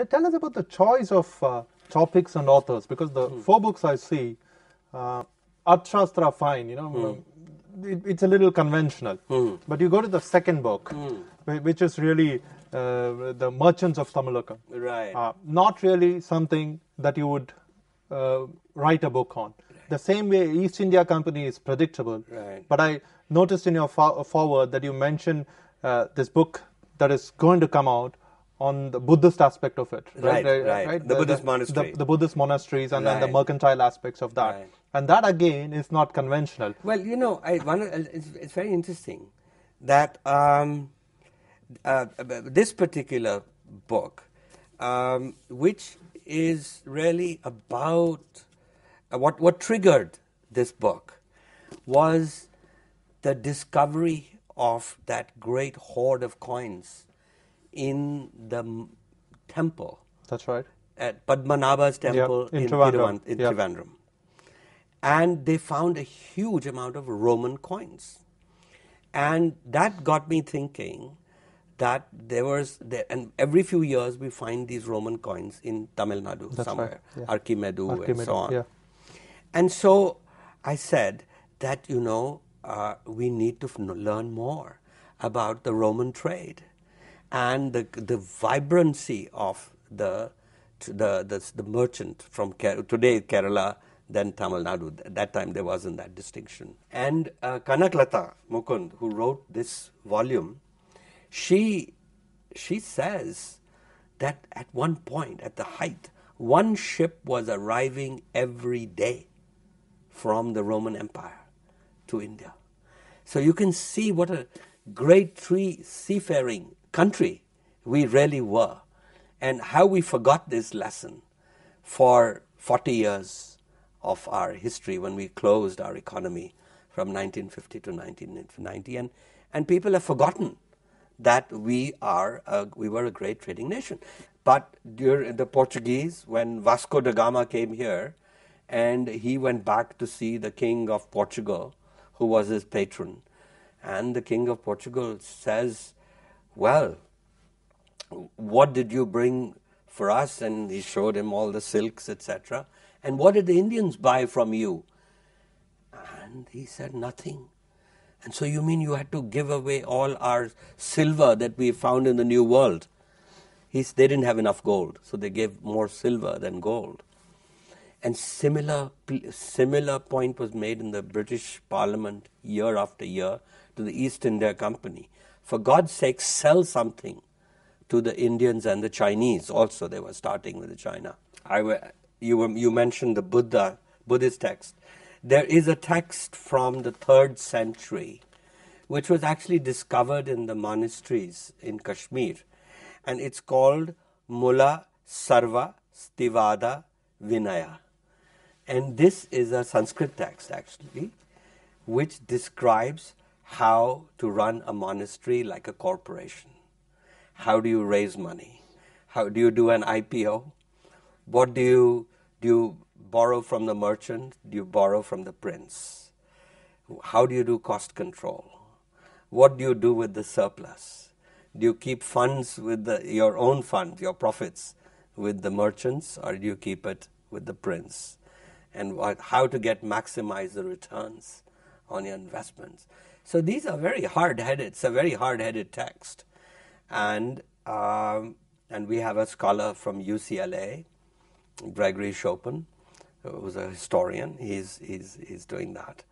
So tell us about the choice of uh, topics and authors, because the mm. four books I see, uh, Arthashastra, fine, you know, mm. It, it's a little conventional. Mm. But you go to the second book, mm. which is really uh, the Merchants of Tamilakam. Right. Uh, not really something that you would uh, write a book on. The same way East India Company is predictable. Right. But I noticed in your forward that you mentioned uh, this book that is going to come out on the Buddhist aspect of it, right? Right, right. right. right. The, the, Buddhist monasteries, The, the Buddhist monasteries and, right. the mercantile aspects of that. And that again is not conventional. Well, you know, I, one, uh, it's, it's, very interesting that um, uh, uh, this particular book, um, which is really about uh, what, what triggered this book, was the discovery of that great hoard of coins in the temple. That's right. At Padmanabha's temple in, in, Trivandrum. in yeah. And they found a huge amount of Roman coins. And that got me thinking that there was, and every few years we find these Roman coins in Tamil Nadu That's somewhere, right. yeah. Archimedu, Archimedu, and so on. And so I said that, you know, uh, we need to learn more about the Roman trade and the, the vibrancy of the, the, the, the merchant from today Kerala, then Tamil Nadu. At that time there wasn't that distinction. And uh, Kanaklata Mukund, who wrote this volume, she, she says that at one point, at the height, one ship was arriving every day from the Roman Empire to India. So you can see what a great tree seafaring country we really were, and how we forgot this lesson for 40 years of our history when we closed our economy from 1950 to 1990, and, and people have forgotten that we are a, we were a great trading nation. But during the Portuguese, when Vasco da Gama came here, and he went back to see the king of Portugal, who was his patron, and the king of Portugal says well, what did you bring for us? And he showed him all the silks, etc. And what did the Indians buy from you? And he said, Nothing. And so you mean you had to give away all our silver that we found in the New World? He's, they didn't have enough gold, so they gave more silver than gold. And similar, similar point was made in the British Parliament year after year to the East India Company for God's sake, sell something to the Indians and the Chinese. Also, they were starting with China. I you, were, you mentioned the Buddha, Buddhist text. There is a text from the third century, which was actually discovered in the monasteries in Kashmir, and it's called Mula Sarva Stivada Vinaya. And this is a Sanskrit text, actually, which describes how to run a monastery like a corporation. How do you raise money? How do you do an IPO? What do you do? You borrow from the merchant? Do you borrow from the prince? How do you do cost control? What do you do with the surplus? Do you keep funds with the, your own funds, your profits, with the merchants, or do you keep it with the prince? And what, how to get maximize the returns on your investments? So these are very hard-headed. It's a very hard-headed text, and um, and we have a scholar from UCLA, Gregory Chopin, who's a historian. He's he's he's doing that,